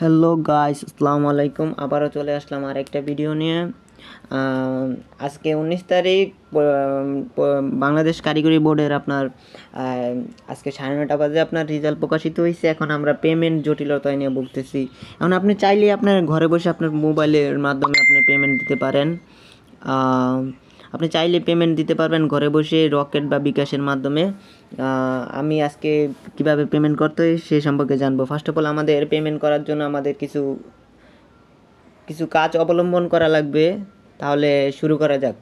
hello guys আসসালামু আলাইকুম আবারও চলে আসলাম আরেকটা ভিডিও নিয়ে আজকে উনিশ তারিখ বাংলাদেশ কারিগরি বোর্ডের আপনার আজকে সাড়ে নটা বাজে আপনার রেজাল্ট প্রকাশিত হয়েছে এখন আমরা পেমেন্ট জটিলতায় নিয়ে ভুগতেছি এখন আপনি চাইলে আপনার ঘরে বসে আপনার মোবাইলের মাধ্যমে আপনি পেমেন্ট দিতে পারেন আপনি চাইলে পেমেন্ট দিতে পারবেন ঘরে বসে রকেট বা বিকাশের মাধ্যমে আমি আজকে কিভাবে পেমেন্ট করতে হয় সে সম্পর্কে জানবো ফার্স্ট অফ অল আমাদের পেমেন্ট করার জন্য আমাদের কিছু কিছু কাজ অবলম্বন করা লাগবে তাহলে শুরু করা যাক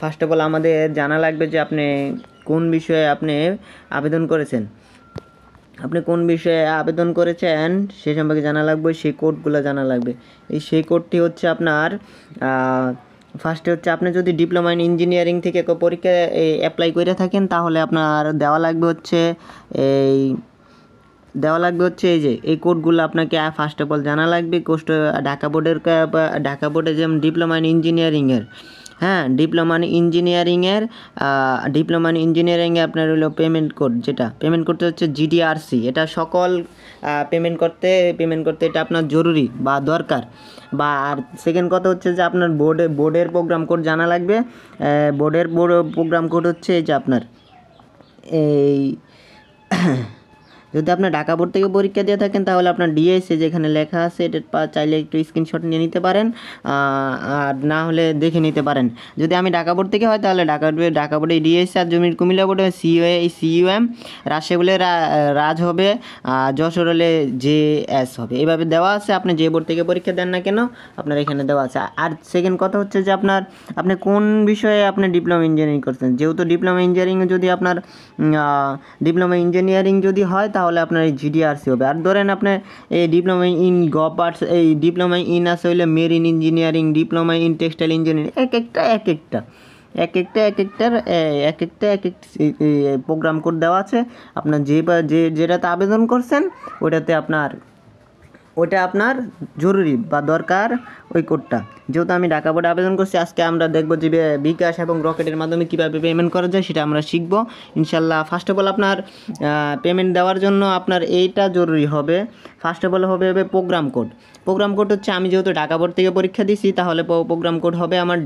ফার্স্ট অফ অল আমাদের জানা লাগবে যে আপনি কোন বিষয়ে আপনি আবেদন করেছেন আপনি কোন বিষয়ে আবেদন করেছেন সে সম্পর্কে জানা লাগবে সেই কোডগুলো জানা লাগবে এই সেই কোডটি হচ্ছে আপনার ফার্স্টে হচ্ছে আপনি যদি ডিপ্লোমা ইন ইঞ্জিনিয়ারিং থেকে পরীক্ষা অ্যাপ্লাই করে থাকেন তাহলে আপনার দেওয়া লাগবে হচ্ছে এই দেওয়া লাগবে হচ্ছে এই যে এই কোডগুলো আপনাকে ফার্স্ট অফ অল জানা লাগবে কোর্সটা ঢাকা বোর্ডের ঢাকা বোর্ডে যেমন ডিপ্লোমা ইন ইঞ্জিনিয়ারিংয়ের হ্যাঁ ডিপ্লোমা ইঞ্জিনিয়ারিংয়ের মানে ডিপ্লোমা ইঞ্জিনিয়ারিংয়ে মানে আপনার হলো পেমেন্ট কোড যেটা পেমেন্ট করতে হচ্ছে জিডিআরসি এটা সকল পেমেন্ট করতে পেমেন্ট করতে এটা আপনার জরুরি বা দরকার বা আর সেকেন্ড কথা হচ্ছে যে আপনার বোর্ডে বোর্ডের প্রোগ্রাম কোড জানা লাগবে বোর্ডের প্রোগ্রাম কোড হচ্ছে এই যে আপনার এই যদি আপনার ঢাকা বোর্ড থেকে পরীক্ষা দিয়ে থাকেন তাহলে আপনার ডিএসএ যেখানে লেখা আছে এটা চাইলে একটু স্ক্রিনশট নিয়ে নিতে পারেন আর না হলে দেখে নিতে পারেন যদি আমি ঢাকা বোর্ড থেকে হয় তাহলে ঢাকা ঢাকা বোর্ডে ডিএসএ আর জমির কুমিল্লা বোর্ডে সিইউএ সিইউএম রাজশাহী রাজ হবে যশোর হলে জে এস হবে এইভাবে দেওয়া আছে আপনি যে বোর্ড থেকে পরীক্ষা দেন না কেন আপনার এখানে দেওয়া আছে আর সেকেন্ড কথা হচ্ছে যে আপনার আপনি কোন বিষয়ে আপনি ডিপ্লোমা ইঞ্জিনিয়ারিং করছেন যেহেতু ডিপ্লোমা ইঞ্জিনিয়ারিং যদি আপনার ডিপ্লোমা ইঞ্জিনিয়ারিং যদি হয় তাহলে তাহলে আপনার এই জিডিআরসি হবে আর ধরেন আপনার এই ডিপ্লোমা ইন গভ আর্টস এই ডিপ্লোমা ইন আছে হইলে marine engineering diploma in textile engineering এক একটা এক একটা এক একটা এক একটার এক একটা এক এক প্রোগ্রাম কোড দেওয়া আছে আপনার যে যে যেটাতে আবেদন করছেন ওটাতে আপনার ওইটা আপনার জরুরি বা দরকার ওই কোডটা যেহেতু আমি ঢাকা বোর্ডে আবেদন করছি আজকে আমরা দেখব যে বিকাশ এবং রকেটের মাধ্যমে কীভাবে পেমেন্ট করা যায় সেটা আমরা শিখব ইনশাল্লাহ ফার্স্ট অফ অল আপনার পেমেন্ট দেওয়ার জন্য আপনার এইটা জরুরি হবে ফার্স্ট অফ অল হবে হবে প্রোগ্রাম কোড প্রোগ্রাম কোড হচ্ছে আমি যেহেতু ঢাকা বোর্ড থেকে পরীক্ষা দিছি তাহলে প্রোগ্রাম কোড হবে আমার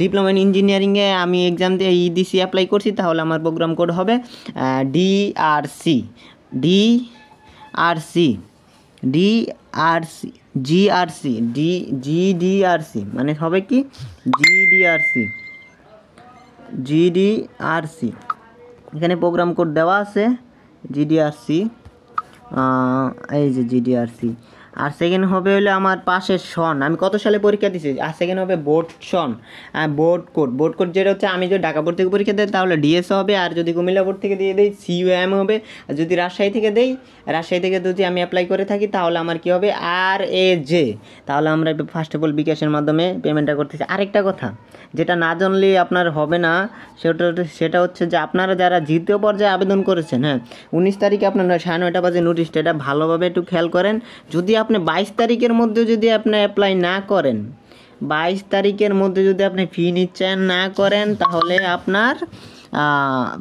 ডিপ্লোমা ইন ইঞ্জিনিয়ারিংয়ে আমি এক্সাম দিয়ে ই e অ্যাপ্লাই করছি তাহলে আমার প্রোগ্রাম কোড হবে DRC D R C D R C G R C D G D R C মানে হবে কি G D R C G D R C এখানে প্রোগ্রাম কোড দেওয়া আছে জি ডি আর সি এই যে G D R C আর second হবে হলে আমার পাশে সন আমি কত সালে পরীক্ষা দিছি আর সেকেন্ড হবে বোর্ড সন বোর্ড কোড বোর্ড কোড যেটা হচ্ছে আমি যদি ঢাকা বোর্ড থেকে পরীক্ষা দিই তাহলে ডিএস হবে আর যদি কুমিল্লা বোর্ড থেকে দিয়ে দিই সিইউএম হবে আর যদি রাজশাহী থেকে দেই রাজশাহী থেকে যদি আমি অ্যাপ্লাই করে থাকি তাহলে আমার কি হবে আর এ জে তাহলে আমরা ফার্স্ট অফ অল বিকাশের মাধ্যমে পেমেন্টটা করতেছি আরেকটা কথা যেটা না জানলে আপনার হবে না সেটা সেটা হচ্ছে যে আপনারা যারা দ্বিতীয় পর্যায়ে আবেদন করেছেন হ্যাঁ উনিশ তারিখে আপনার সাড়ে নয়টা বাজে নোটিশটা এটা ভালোভাবে একটু খেয়াল করেন যদি আপনি বাইশ তারিখের মধ্যে যদি আপনি অ্যাপ্লাই না করেন বাইশ তারিখের মধ্যে যদি আপনি ফি নিচ্ছেন না করেন তাহলে আপনার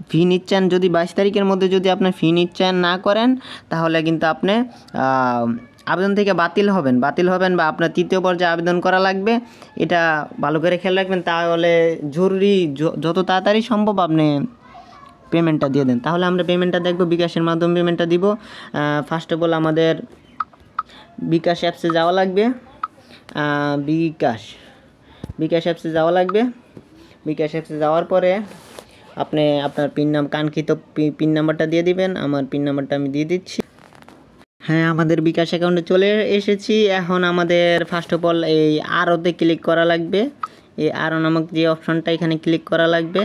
ফি নিচ্ছেন যদি বাইশ তারিখের মধ্যে যদি আপনি ফি নিচ্ছেন না করেন তাহলে কিন্তু আপনি আবেদন থেকে বাতিল হবেন বাতিল হবেন বা আপনার তৃতীয় পর্যায়ে আবেদন করা লাগবে এটা ভালো করে খেয়াল রাখবেন তাহলে জরুরি যত তাড়াতাড়ি সম্ভব আপনি পেমেন্টটা দিয়ে দেন তাহলে আমরা পেমেন্টটা দেখব বিকাশের মাধ্যমে পেমেন্টটা দিব ফার্স্ট অফ অল আমাদের বিকাশ অ্যাপসে যাওয়া লাগবে বিকাশ বিকাশ অ্যাপসে যাওয়া লাগবে বিকাশ অ্যাপসে যাওয়ার পরে আপনি আপনার পিন নাম কাঙ্ক্ষিত পিন নাম্বারটা দিয়ে দিবেন আমার পিন নাম্বারটা আমি দিয়ে দিচ্ছি হ্যাঁ আমাদের বিকাশ অ্যাকাউন্টে চলে এসেছি এখন আমাদের ফার্স্ট অফ অল এই আরোতে ক্লিক করা লাগবে এই আরও নামক যে অপশানটা এখানে ক্লিক করা লাগবে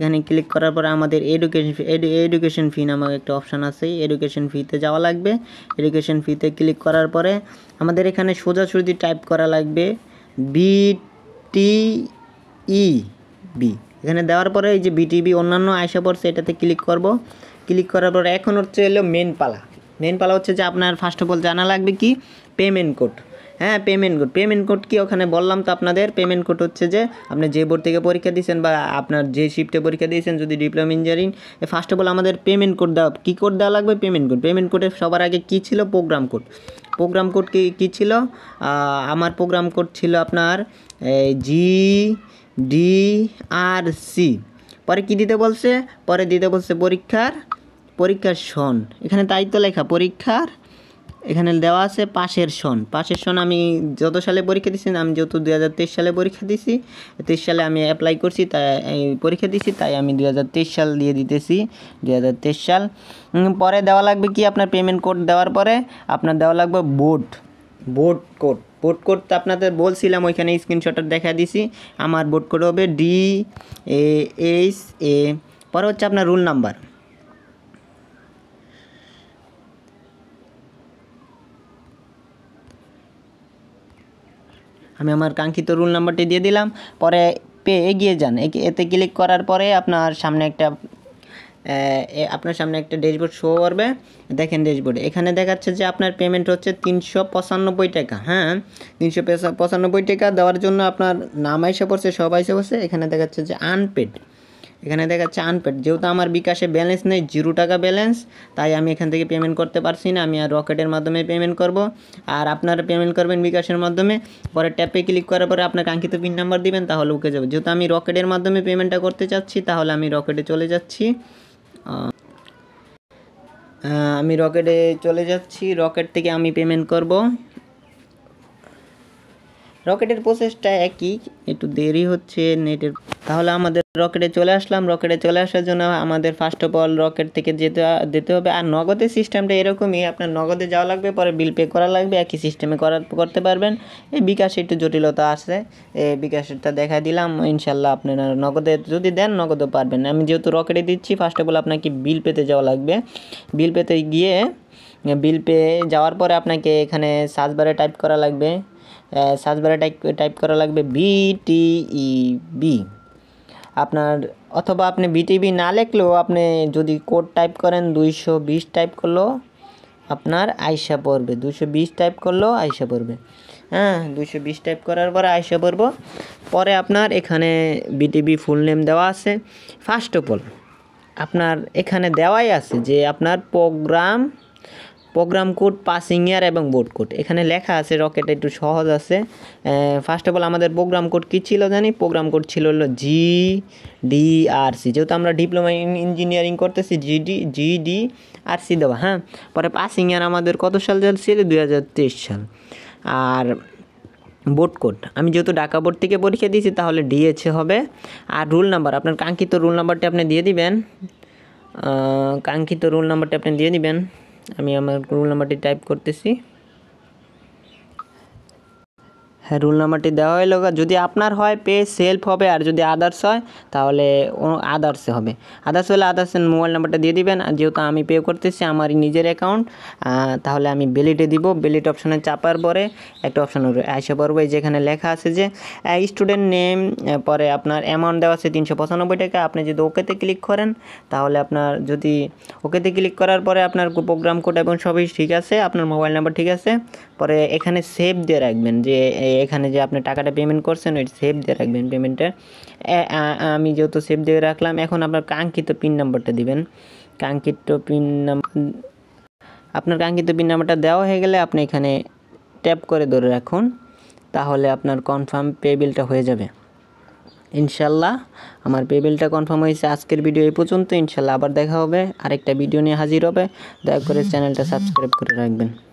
এখানে ক্লিক করার পরে আমাদের এডুকেশন ফি এডুকেশন ফি নামক একটা অপশান আছে এডুকেশন ফিতে যাওয়া লাগবে এডুকেশন ফিতে ক্লিক করার পরে আমাদের এখানে সোজাসুজি টাইপ করা লাগবে বি টি ই বি এখানে দেওয়ার পরে এই যে বিটিবি e, অন্যান্য আয়সা পড়ছে এটাতে ক্লিক করব ক্লিক করার পরে এখন হচ্ছে এলো মেন পালা মেন পালা হচ্ছে যে আপনার ফার্স্ট অফ অল জানা লাগবে কি পেমেন্ট কোড হ্যাঁ পেমেন্ট কোড পেমেন্ট কোড কি ওখানে বললাম তো আপনাদের পেমেন্ট কোড হচ্ছে যে আপনি যে বোর্ড থেকে পরীক্ষা দিয়েছেন বা আপনার যে শিফটে পরীক্ষা দিয়েছেন যদি diploma engineering first of all আমাদের পেমেন্ট কোড দেওয়া কী কোড দেওয়া লাগবে পেমেন্ট কোড পেমেন্ট কোডের সবার আগে কী ছিল প্রোগ্রাম কোড প্রোগ্রাম কোড কি কী ছিল আমার প্রোগ্রাম কোড ছিল আপনার জি ডি আর সি পরে কী দিতে বলছে পরে দিতে বলছে পরীক্ষার পরীক্ষার সন এখানে তাই তো লেখা পরীক্ষার এখানে দেওয়া আছে পাশের সন পাশের সন আমি যত সালে পরীক্ষা দিয়েছি আমি যেহেতু দু হাজার তেইশ সালে পরীক্ষা দিয়েছি তেইশ সালে আমি অ্যাপ্লাই করছি তাই পরীক্ষা দিয়েছি তাই আমি দু হাজার তেইশ সাল দিয়ে দিতেছি দু হাজার সাল পরে দেওয়া লাগবে কি আপনার পেমেন্ট কোড দেওয়ার পরে আপনার দেওয়া লাগবে board board code board code তো আপনাদের বলছিলাম ওইখানে স্ক্রিনশটার দেখা দিছি আমার বোট কোড হবে ডি এ এইচ এ পরে হচ্ছে আপনার রুল নাম্বার আমি আমার কাঙ্ক্ষিত রুল নাম্বারটি দিয়ে দিলাম পরে পে এগিয়ে যান এতে ক্লিক করার পরে আপনার সামনে একটা আপনার সামনে একটা ড্যাশবোর্ড শো করবে দেখেন ড্যাশবোর্ডে এখানে দেখাচ্ছে যে আপনার পেমেন্ট হচ্ছে তিনশো পঁচানব্বই টাকা হ্যাঁ তিনশো পঁচানব্বই টাকা দেওয়ার জন্য আপনার নাম আইসে পড়ছে সব আইসে পড়ছে এখানে দেখাচ্ছে যে আনপেড এখানে দেখাচ্ছে আনপেড যেহেতু আমার বিকাশে ব্যালেন্স নেই জিরো টাকা ব্যালেন্স তাই আমি এখান থেকে পেমেন্ট করতে পারছি না আমি আর রকেটের মাধ্যমে পেমেন্ট করব আর আপনারা পেমেন্ট করবেন বিকাশের মাধ্যমে পরে ট্যাপে ক্লিক করার পরে আপনার কাঙ্ক্ষিত পিন নাম্বার দিবেন তাহলে উকে যাবে যেহেতু আমি রকেটের মাধ্যমে পেমেন্টটা করতে চাচ্ছি তাহলে আমি রকেটে চলে যাচ্ছি আমি রকেটে চলে যাচ্ছি রকেট থেকে আমি পেমেন্ট করব রকেটের প্রসেসটা একই একটু দেরি হচ্ছে নেটের তাহলে আমাদের রকেটে চলে আসলাম রকেটে চলে আসার জন্য আমাদের ফার্স্ট অফ অল রকেট থেকে যেতে যেতে হবে আর নগদের সিস্টেমটা এরকমই আপনার নগদে যাওয়া লাগবে পরে বিল পে করা লাগবে একই সিস্টেমে করা করতে পারবেন এই বিকাশে একটু জটিলতা আছে এই বিকাশটা দেখা দিলাম ইনশাল্লাহ আপনারা নগদে যদি দেন নগদও পারবেন আমি যেহেতু রকেটে দিচ্ছি ফার্স্ট অফ অল আপনাকে বিল পেতে যাওয়া লাগবে বিল পেতে গিয়ে বিল পে যাওয়ার পরে আপনাকে এখানে সার্চ বারে টাইপ করা লাগবে সার্চ বারে টাইপ টাইপ করা লাগবে বি e আপনার অথবা আপনি বিটিবি e না লিখলেও আপনি যদি কোড টাইপ করেন দুইশো বিশ টাইপ করলেও আপনার আয়সা পড়বে দুশো বিশ টাইপ করলেও আয়সা পড়বে হ্যাঁ দুশো বিশ টাইপ করার পরে আয়সা পড়ব পরে আপনার এখানে বিটিবি ফুল নেম দেওয়া আছে ফার্স্ট অফ অল আপনার এখানে দেওয়াই আছে যে আপনার program program code passing year এবং বোর্ড কোড এখানে লেখা আছে রকেট একটু সহজ আছে ফার্স্ট অফ অল আমাদের প্রোগ্রাম কোড কী ছিল জানি প্রোগ্রাম কোড ছিল হলো জি ডি আর সি যেহেতু আমরা ডিপ্লোমা ইন ইঞ্জিনিয়ারিং করতেছি জিডি ডি আর সি দেওয়া হ্যাঁ পরে পাসিং ইয়ার আমাদের কত সাল ছিল দুই সাল আর বোর্ড কোড আমি যেহেতু ঢাকা বোর্ড থেকে পরীক্ষা দিয়েছি তাহলে ডিএচএ হবে আর রুল নাম্বার আপনার কাঙ্ক্ষিত রুল নাম্বারটি আপনি দিয়ে দিবেন কাঙ্ক্ষিত রুল নাম্বারটি আপনি দিয়ে দিবেন আমি আমার রোল নাম্বারটি টাইপ করতেছি হ্যাঁ রুল নাম্বারটি দেওয়া হলো যদি আপনার হয় পে সেলফ হবে আর যদি আদার্স হয় তাহলে আদার্সে হবে আদার্স হলে আদার্সের মোবাইল নাম্বারটা দিয়ে দিবেন আর যেহেতু আমি পে করতেছি আমারই নিজের অ্যাকাউন্ট তাহলে আমি বেলিটে দিব বেলিট অপশানে চাপার পরে একটা অপশান আসে পড়বে যেখানে লেখা আছে যে স্টুডেন্ট নেম পরে আপনার অ্যামাউন্ট দেওয়া আছে তিনশো পঁচানব্বই টাকা আপনি যদি ওকেতে ক্লিক করেন তাহলে আপনার যদি ওকেতে ক্লিক করার পরে আপনার প্রোগ্রাম কোড এবং সবই ঠিক আছে আপনার মোবাইল নাম্বার ঠিক আছে পরে এখানে সেভ দিয়ে রাখবেন যে এখানে যে আপনি টাকাটা পেমেন্ট করছেন ওই সেভ দিয়ে রাখবেন পেমেন্টের আমি যেহেতু সেভ দিয়ে রাখলাম এখন আপনার কাঙ্ক্ষিত পিন নাম্বারটা দিবেন কাঙ্ক্ষিত পিন নাম্বার আপনার কাঙ্ক্ষিত পিন নাম্বারটা দেওয়া হয়ে গেলে আপনি এখানে ট্যাপ করে ধরে রাখুন তাহলে আপনার কনফার্ম পে বিলটা হয়ে যাবে ইনশাল্লাহ আমার পে বিলটা কনফার্ম হয়েছে আজকের ভিডিও এই পর্যন্ত ইনশাল্লাহ আবার দেখা হবে আরেকটা ভিডিও নিয়ে হাজির হবে দয়া করে চ্যানেলটা সাবস্ক্রাইব করে রাখবেন